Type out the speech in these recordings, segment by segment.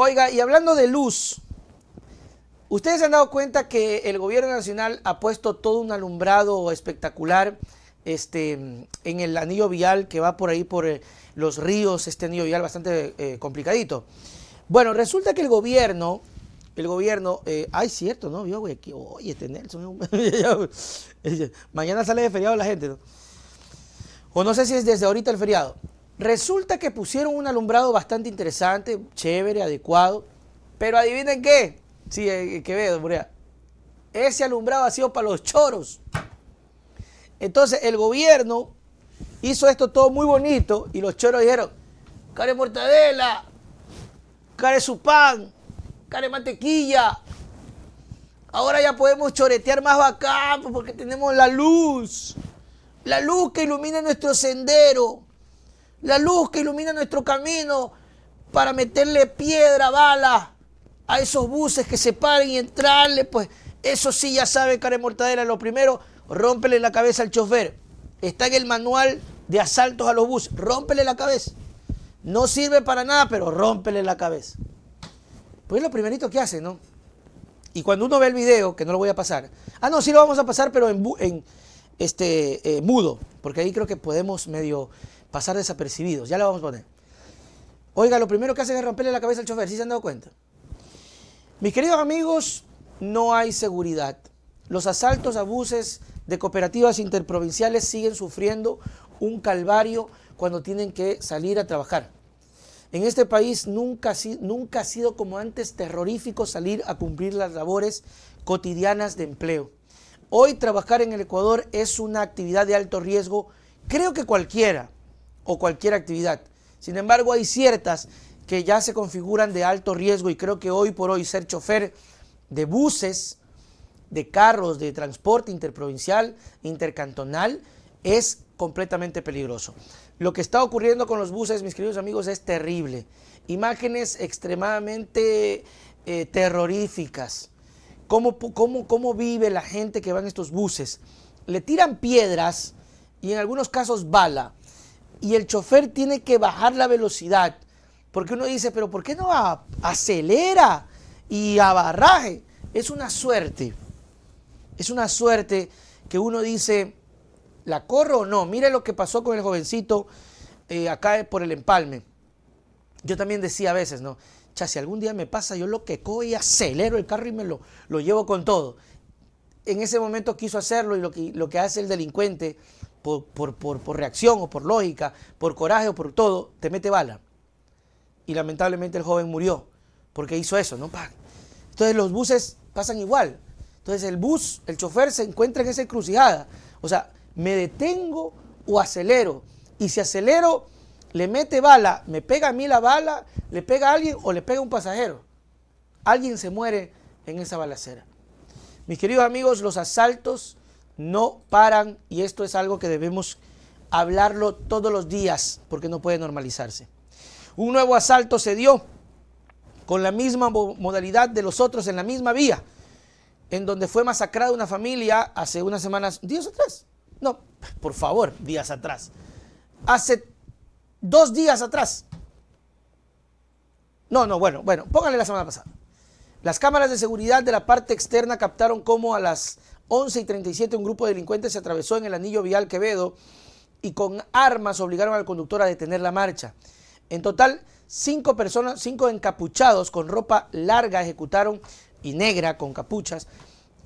Oiga, y hablando de luz, ustedes se han dado cuenta que el gobierno nacional ha puesto todo un alumbrado espectacular este, en el anillo vial que va por ahí por eh, los ríos, este anillo vial bastante eh, complicadito. Bueno, resulta que el gobierno, el gobierno, eh, ay, cierto, ¿no? Vio oye, este mañana sale de feriado la gente, ¿no? O no sé si es desde ahorita el feriado. Resulta que pusieron un alumbrado bastante interesante, chévere, adecuado. Pero adivinen qué. Sí, eh, eh, que veo, Morea. Ese alumbrado ha sido para los choros. Entonces el gobierno hizo esto todo muy bonito y los choros dijeron, care mortadela, care su pan, care mantequilla. Ahora ya podemos choretear más bacán pues, porque tenemos la luz. La luz que ilumina nuestro sendero la luz que ilumina nuestro camino para meterle piedra, bala a esos buses que se paren y entrarle, pues eso sí ya sabe Karen Mortadela, lo primero, rómpele la cabeza al chofer. Está en el manual de asaltos a los buses, rómpele la cabeza. No sirve para nada, pero rómpele la cabeza. Pues es lo primerito que hace, ¿no? Y cuando uno ve el video, que no lo voy a pasar. Ah, no, sí lo vamos a pasar, pero en, este, eh, mudo, porque ahí creo que podemos medio pasar desapercibidos. Ya la vamos a poner. Oiga, lo primero que hacen es romperle la cabeza al chofer, ¿sí se han dado cuenta? Mis queridos amigos, no hay seguridad. Los asaltos, abuses de cooperativas interprovinciales siguen sufriendo un calvario cuando tienen que salir a trabajar. En este país nunca, nunca ha sido como antes terrorífico salir a cumplir las labores cotidianas de empleo. Hoy trabajar en el Ecuador es una actividad de alto riesgo, creo que cualquiera, o cualquier actividad. Sin embargo, hay ciertas que ya se configuran de alto riesgo y creo que hoy por hoy ser chofer de buses, de carros, de transporte interprovincial, intercantonal, es completamente peligroso. Lo que está ocurriendo con los buses, mis queridos amigos, es terrible. Imágenes extremadamente eh, terroríficas. ¿Cómo, cómo, cómo vive la gente que va en estos buses? Le tiran piedras y en algunos casos bala y el chofer tiene que bajar la velocidad. Porque uno dice, pero ¿por qué no acelera y abarraje? Es una suerte. Es una suerte que uno dice, ¿la corro o no? Mire lo que pasó con el jovencito eh, acá por el empalme. Yo también decía a veces, ¿no? Cha, si algún día me pasa, yo lo que y acelero el carro y me lo, lo llevo con todo. En ese momento quiso hacerlo y lo lo que hace el delincuente por, reacción o por lógica, por coraje o por todo, te mete bala. Y lamentablemente el joven murió porque hizo eso, ¿no? Entonces los buses pasan igual. Entonces el bus, el chofer se encuentra en esa encrucijada. O sea, me detengo o acelero. Y si acelero, le mete bala, me pega a mí la bala, le pega a alguien o le pega a un pasajero. Alguien se muere en esa balacera. Mis queridos amigos, los asaltos no paran y esto es algo que debemos hablarlo todos los días porque no puede normalizarse. Un nuevo asalto se dio con la misma modalidad de los otros en la misma vía, en donde fue masacrada una familia hace unas semanas, días atrás. No, por favor, días atrás. Hace dos días atrás. No, no, bueno, bueno, pónganle la semana pasada. Las cámaras de seguridad de la parte externa captaron cómo a las 11 y 37 un grupo de delincuentes se atravesó en el anillo vial Quevedo y con armas obligaron al conductor a detener la marcha. En total, cinco personas, cinco encapuchados con ropa larga ejecutaron y negra con capuchas,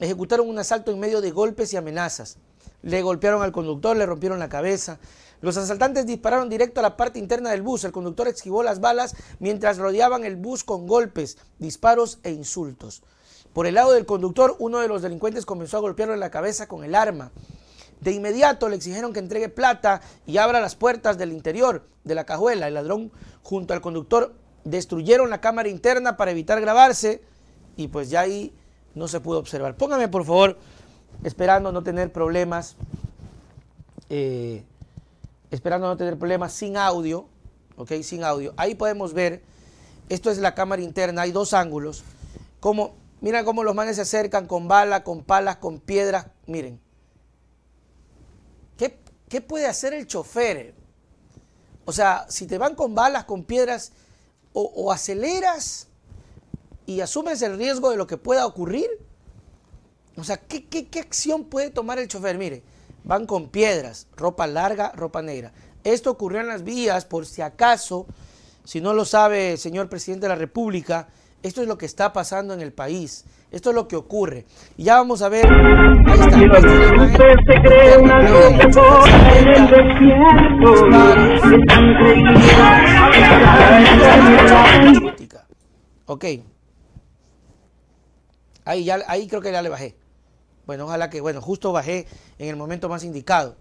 ejecutaron un asalto en medio de golpes y amenazas. Le golpearon al conductor, le rompieron la cabeza. Los asaltantes dispararon directo a la parte interna del bus. El conductor esquivó las balas mientras rodeaban el bus con golpes, disparos e insultos. Por el lado del conductor, uno de los delincuentes comenzó a golpearlo en la cabeza con el arma. De inmediato le exigieron que entregue plata y abra las puertas del interior de la cajuela. El ladrón junto al conductor destruyeron la cámara interna para evitar grabarse y pues ya ahí no se pudo observar. Póngame por favor, esperando no tener problemas, eh, esperando no tener problemas sin audio, ok, sin audio. Ahí podemos ver, esto es la cámara interna, hay dos ángulos, como Mira cómo los manes se acercan con balas, con palas, con piedras. Miren. ¿Qué, puede hacer el chofer? O sea, si te van con balas, con piedras, o, aceleras y asumes el riesgo de lo que pueda ocurrir. O sea, ¿qué, ¿qué, acción puede tomar el chofer? Mire, van con piedras, ropa larga, ropa negra. Esto ocurrió en las vías, por si acaso, si no lo sabe el señor presidente de la República, esto es lo que está pasando en el país. Esto es lo que ocurre. Y ya vamos a ver. Ahí está. Este usted se cree una este en el este desierto. Ok. Ahí, ya, ahí creo que ya le bajé. Bueno, ojalá que, bueno, justo bajé en el momento más indicado.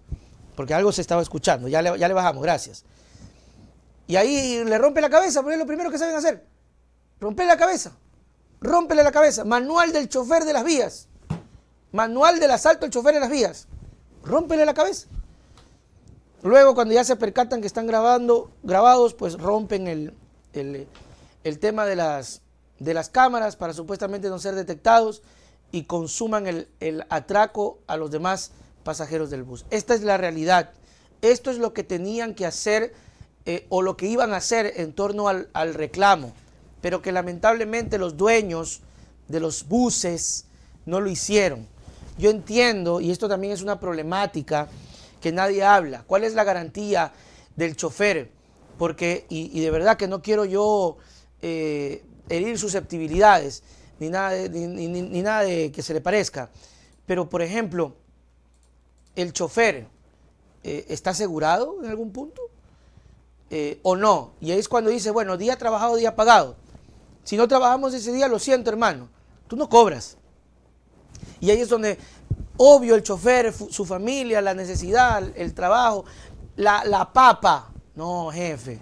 Porque algo se estaba escuchando. Ya le, ya le bajamos, gracias. Y ahí le rompe la cabeza, porque es lo primero que saben hacer Rompe la cabeza. rompele la cabeza. Manual del chofer de las vías. Manual del asalto al chofer de las vías. rompele la cabeza. Luego, cuando ya se percatan que están grabando, grabados, pues rompen el, tema de las, de las cámaras para supuestamente no ser detectados y consuman el, atraco a los demás pasajeros del bus. Esta es la realidad. Esto es lo que tenían que hacer eh, o lo que iban a hacer en torno al reclamo pero que lamentablemente los dueños de los buses no lo hicieron. Yo entiendo, y esto también es una problemática que nadie habla, ¿cuál es la garantía del chofer? Porque, y, de verdad que no quiero yo eh, herir susceptibilidades, ni nada, ni, nada que se le parezca, pero por ejemplo, el chofer eh, está asegurado en algún punto eh, o no. Y ahí es cuando dice, bueno, día trabajado, día pagado. Si no trabajamos ese día, lo siento, hermano, tú no cobras. Y ahí es donde, obvio, el chofer, su familia, la necesidad, el trabajo, la, papa. No, jefe,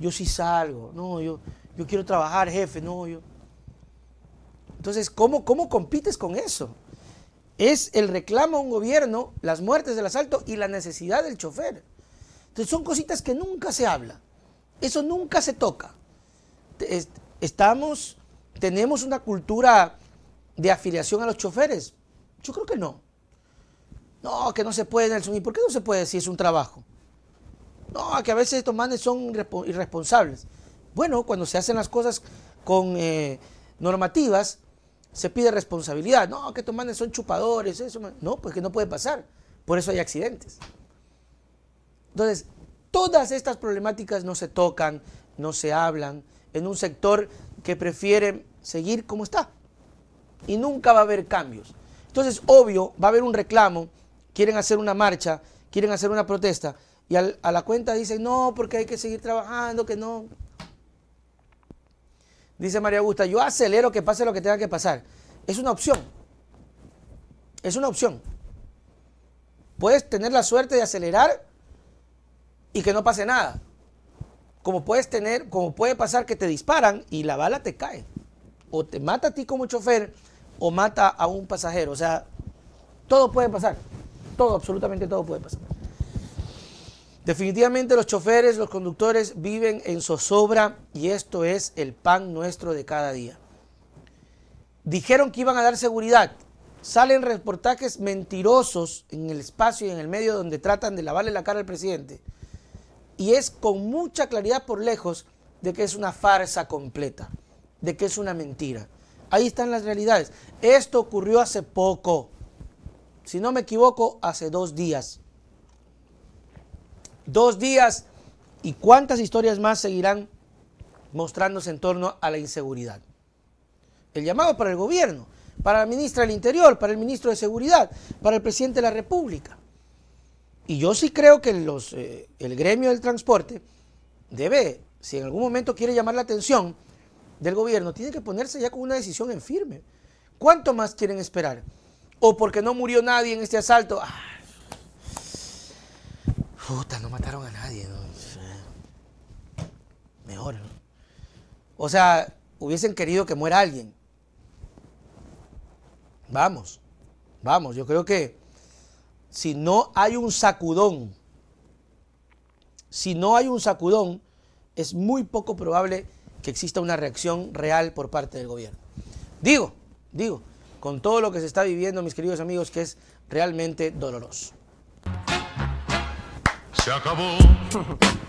yo sí salgo. No, yo, yo quiero trabajar, jefe. No, yo. Entonces, ¿cómo, ¿cómo compites con eso? Es el reclamo a un gobierno, las muertes del asalto y la necesidad del chofer. Entonces, son cositas que nunca se habla. Eso nunca se toca estamos, tenemos una cultura de afiliación a los choferes. Yo creo que no. No, que no se puede, Nelson. ¿Y por qué no se puede si es un trabajo? No, que a veces estos manes son irresponsables. Bueno, cuando se hacen las cosas con eh, normativas, se pide responsabilidad. No, que estos manes son chupadores. Eso, no, pues que no puede pasar. Por eso hay accidentes. Entonces, todas estas problemáticas no se tocan, no se hablan en un sector que prefiere seguir como está. Y nunca va a haber cambios. Entonces, obvio, va a haber un reclamo, quieren hacer una marcha, quieren hacer una protesta, y a la cuenta dicen, no, porque hay que seguir trabajando, que no. Dice María Augusta, yo acelero que pase lo que tenga que pasar. Es una opción. Es una opción. Puedes tener la suerte de acelerar y que no pase nada como puedes tener, como puede pasar que te disparan y la bala te cae. O te mata a ti como chofer o mata a un pasajero. O sea, todo puede pasar. Todo, absolutamente todo puede pasar. Definitivamente los choferes, los conductores viven en zozobra y esto es el pan nuestro de cada día. Dijeron que iban a dar seguridad. Salen reportajes mentirosos en el espacio y en el medio donde tratan de lavarle la cara al presidente y es con mucha claridad por lejos de que es una farsa completa, de que es una mentira. Ahí están las realidades. Esto ocurrió hace poco, si no me equivoco, hace dos días. Dos días y cuántas historias más seguirán mostrándose en torno a la inseguridad. El llamado para el gobierno, para la ministra del Interior, para el ministro de Seguridad, para el presidente de la República. Y yo sí creo que eh, el gremio del transporte debe, si en algún momento quiere llamar la atención del gobierno, tiene que ponerse ya con una decisión en firme. ¿Cuánto más quieren esperar? O porque no murió nadie en este asalto. Ah, puta, no mataron a nadie. Mejor. O sea, hubiesen querido que muera alguien. Vamos, vamos, yo creo que si no hay un sacudón, si no hay un sacudón, es muy poco probable que exista una reacción real por parte del gobierno. Digo, digo, con todo lo que se está viviendo, mis queridos amigos, que es realmente doloroso. Se acabó.